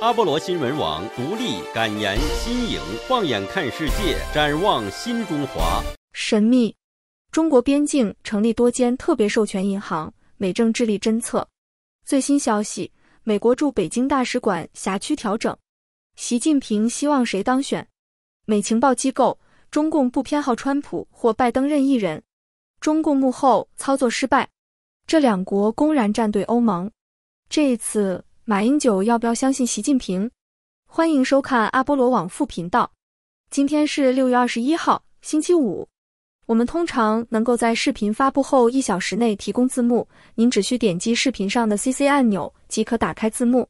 阿波罗新闻网独立、感言、新颖，放眼看世界，展望新中华。神秘，中国边境成立多间特别授权银行。美政智力侦测最新消息：美国驻北京大使馆辖区调整。习近平希望谁当选？美情报机构：中共不偏好川普或拜登任意人。中共幕后操作失败，这两国公然站队欧盟，这一次。马英九要不要相信习近平？欢迎收看阿波罗网副频道。今天是六月二十一号，星期五。我们通常能够在视频发布后一小时内提供字幕，您只需点击视频上的 CC 按钮即可打开字幕。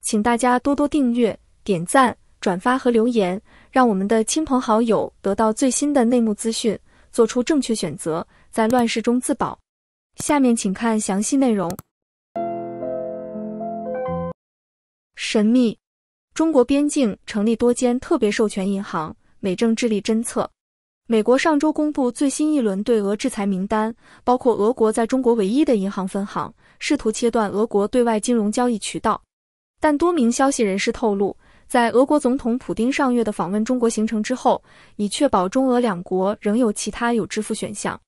请大家多多订阅、点赞、转发和留言，让我们的亲朋好友得到最新的内幕资讯，做出正确选择，在乱世中自保。下面请看详细内容。神秘，中国边境成立多间特别授权银行。美政致力侦测，美国上周公布最新一轮对俄制裁名单，包括俄国在中国唯一的银行分行，试图切断俄国对外金融交易渠道。但多名消息人士透露，在俄国总统普京上月的访问中国行程之后，以确保中俄两国仍有其他有支付选项。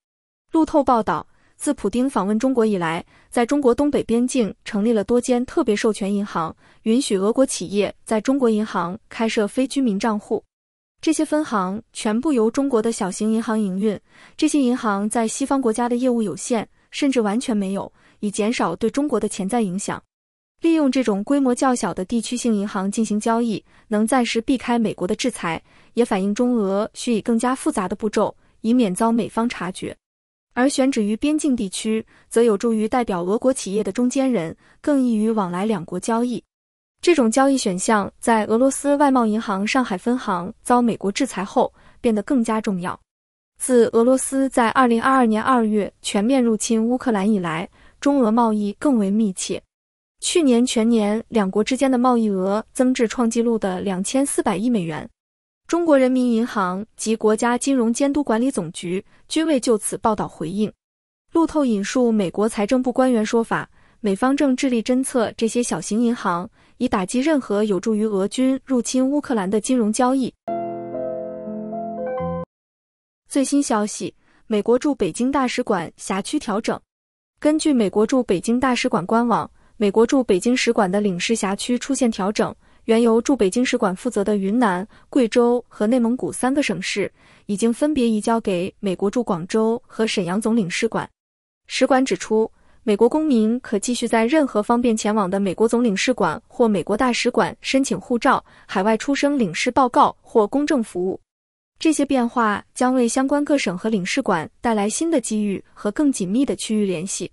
路透报道。自普丁访问中国以来，在中国东北边境成立了多间特别授权银行，允许俄国企业在中国银行开设非居民账户。这些分行全部由中国的小型银行营运，这些银行在西方国家的业务有限，甚至完全没有，以减少对中国的潜在影响。利用这种规模较小的地区性银行进行交易，能暂时避开美国的制裁，也反映中俄需以更加复杂的步骤，以免遭美方察觉。而选址于边境地区，则有助于代表俄国企业的中间人更易于往来两国交易。这种交易选项在俄罗斯外贸银行上海分行遭美国制裁后变得更加重要。自俄罗斯在二零二二年二月全面入侵乌克兰以来，中俄贸易更为密切。去年全年，两国之间的贸易额增至创纪录的两千四百亿美元。中国人民银行及国家金融监督管理总局均未就此报道回应。路透引述美国财政部官员说法，美方正致力侦测这些小型银行，以打击任何有助于俄军入侵乌克兰的金融交易。最新消息，美国驻北京大使馆辖区调整。根据美国驻北京大使馆官网，美国驻北京使馆的领事辖区出现调整。原由驻北京使馆负责的云南、贵州和内蒙古三个省市，已经分别移交给美国驻广州和沈阳总领事馆。使馆指出，美国公民可继续在任何方便前往的美国总领事馆或美国大使馆申请护照、海外出生领事报告或公证服务。这些变化将为相关各省和领事馆带来新的机遇和更紧密的区域联系。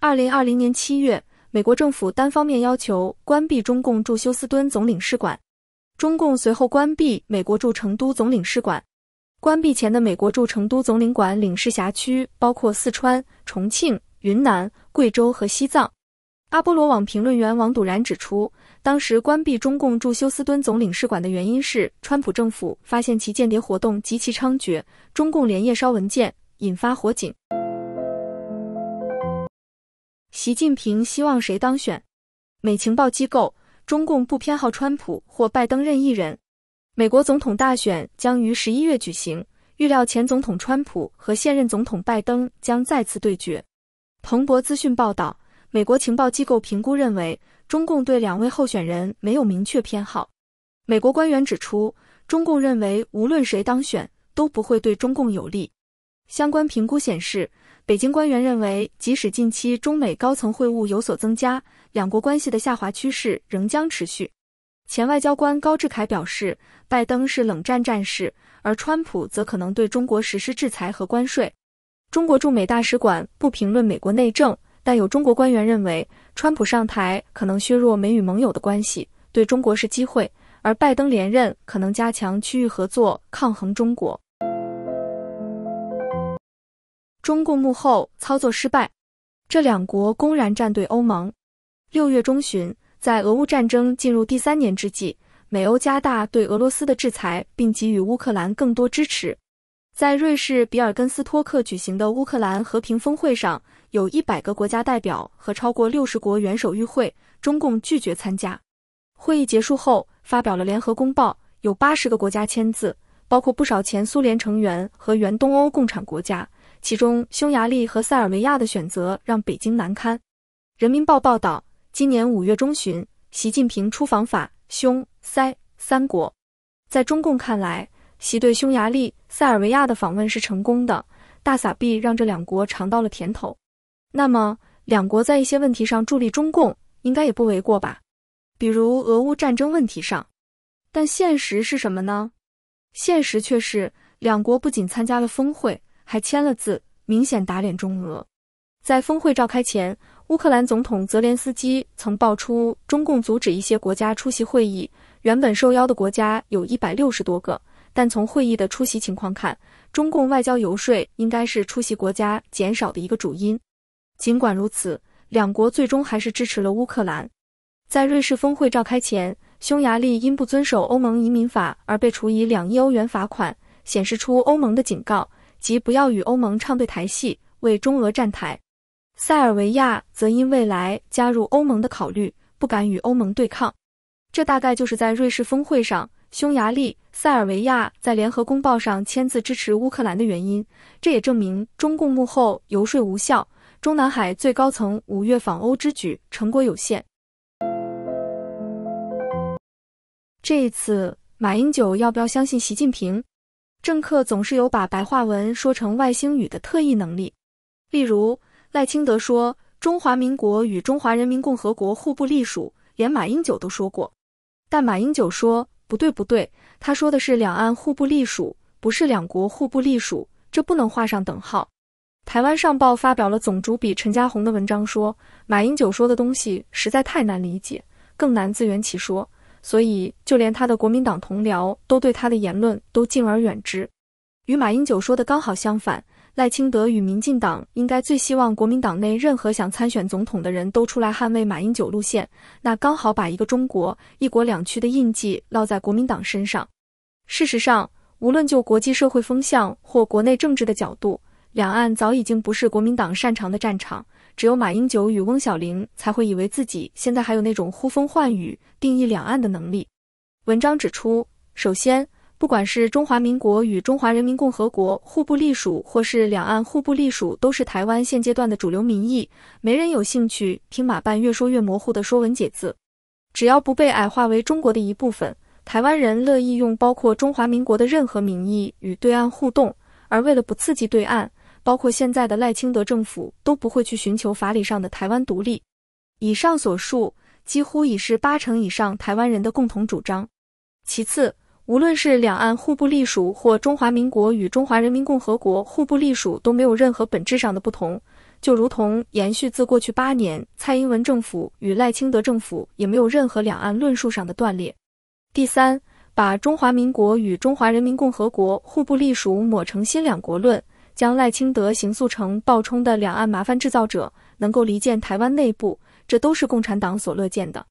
二零二零年七月。美国政府单方面要求关闭中共驻休斯敦总领事馆，中共随后关闭美国驻成都总领事馆。关闭前的美国驻成都总领馆领事辖区包括四川、重庆、云南、贵州和西藏。阿波罗网评论员王笃然指出，当时关闭中共驻休斯敦总领事馆的原因是，川普政府发现其间谍活动极其猖獗，中共连夜烧文件，引发火警。习近平希望谁当选？美情报机构：中共不偏好川普或拜登任意人。美国总统大选将于十一月举行，预料前总统川普和现任总统拜登将再次对决。彭博资讯报道，美国情报机构评估认为，中共对两位候选人没有明确偏好。美国官员指出，中共认为无论谁当选，都不会对中共有利。相关评估显示。北京官员认为，即使近期中美高层会晤有所增加，两国关系的下滑趋势仍将持续。前外交官高志凯表示，拜登是冷战战士，而川普则可能对中国实施制裁和关税。中国驻美大使馆不评论美国内政，但有中国官员认为，川普上台可能削弱美与盟友的关系，对中国是机会；而拜登连任可能加强区域合作，抗衡中国。中共幕后操作失败，这两国公然站队欧盟。六月中旬，在俄乌战争进入第三年之际，美欧加大对俄罗斯的制裁，并给予乌克兰更多支持。在瑞士比尔根斯托克举行的乌克兰和平峰会上，有一百个国家代表和超过六十国元首与会，中共拒绝参加。会议结束后，发表了联合公报，有八十个国家签字，包括不少前苏联成员和原东欧共产国家。其中，匈牙利和塞尔维亚的选择让北京难堪。人民报报道，今年五月中旬，习近平出访法、匈、塞三国。在中共看来，习对匈牙利、塞尔维亚的访问是成功的，大撒币让这两国尝到了甜头。那么，两国在一些问题上助力中共，应该也不为过吧？比如俄乌战争问题上。但现实是什么呢？现实却是，两国不仅参加了峰会。还签了字，明显打脸中俄。在峰会召开前，乌克兰总统泽连斯基曾爆出中共阻止一些国家出席会议。原本受邀的国家有一百六十多个，但从会议的出席情况看，中共外交游说应该是出席国家减少的一个主因。尽管如此，两国最终还是支持了乌克兰。在瑞士峰会召开前，匈牙利因不遵守欧盟移民法而被处以两亿欧元罚款，显示出欧盟的警告。即不要与欧盟唱对台戏，为中俄站台。塞尔维亚则因未来加入欧盟的考虑，不敢与欧盟对抗。这大概就是在瑞士峰会上，匈牙利、塞尔维亚在联合公报上签字支持乌克兰的原因。这也证明中共幕后游说无效。中南海最高层五月访欧之举成果有限。这一次，马英九要不要相信习近平？政客总是有把白话文说成外星语的特异能力。例如，赖清德说“中华民国与中华人民共和国互不隶属”，连马英九都说过。但马英九说：“不对，不对，他说的是两岸互不隶属，不是两国互不隶属，这不能画上等号。”《台湾上报》发表了总主笔陈嘉宏的文章，说马英九说的东西实在太难理解，更难自圆其说。所以，就连他的国民党同僚都对他的言论都敬而远之，与马英九说的刚好相反。赖清德与民进党应该最希望国民党内任何想参选总统的人都出来捍卫马英九路线，那刚好把一个中国、一国两区的印记烙在国民党身上。事实上，无论就国际社会风向或国内政治的角度。两岸早已经不是国民党擅长的战场，只有马英九与翁小玲才会以为自己现在还有那种呼风唤雨、定义两岸的能力。文章指出，首先，不管是中华民国与中华人民共和国互不隶属，或是两岸互不隶属，都是台湾现阶段的主流民意。没人有兴趣听马办越说越模糊的说文解字。只要不被矮化为中国的一部分，台湾人乐意用包括中华民国的任何名义与对岸互动，而为了不刺激对岸。包括现在的赖清德政府都不会去寻求法理上的台湾独立。以上所述，几乎已是八成以上台湾人的共同主张。其次，无论是两岸互不隶属，或中华民国与中华人民共和国互不隶属，都没有任何本质上的不同。就如同延续自过去八年蔡英文政府与赖清德政府也没有任何两岸论述上的断裂。第三，把中华民国与中华人民共和国互不隶属抹成新两国论。将赖清德刑诉成暴冲的两岸麻烦制造者，能够离间台湾内部，这都是共产党所乐见的。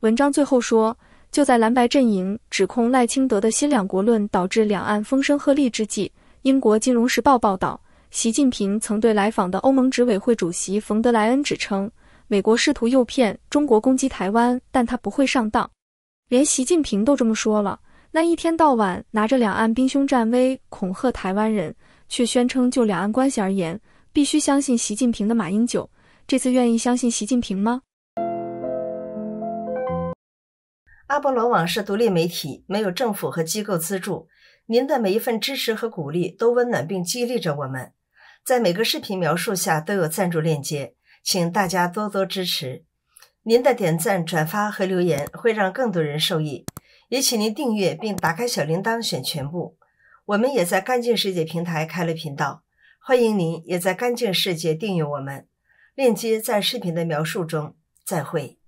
文章最后说，就在蓝白阵营指控赖清德的新两国论导致两岸风声鹤唳之际，英国金融时报报道，习近平曾对来访的欧盟执委会主席冯德莱恩指称，美国试图诱骗中国攻击台湾，但他不会上当。连习近平都这么说了，那一天到晚拿着两岸兵凶战危恐吓台湾人。却宣称就两岸关系而言，必须相信习近平的马英九，这次愿意相信习近平吗？阿波罗网是独立媒体，没有政府和机构资助，您的每一份支持和鼓励都温暖并激励着我们。在每个视频描述下都有赞助链接，请大家多多支持。您的点赞、转发和留言会让更多人受益，也请您订阅并打开小铃铛，选全部。我们也在干净世界平台开了频道，欢迎您也在干净世界订阅我们，链接在视频的描述中。再会。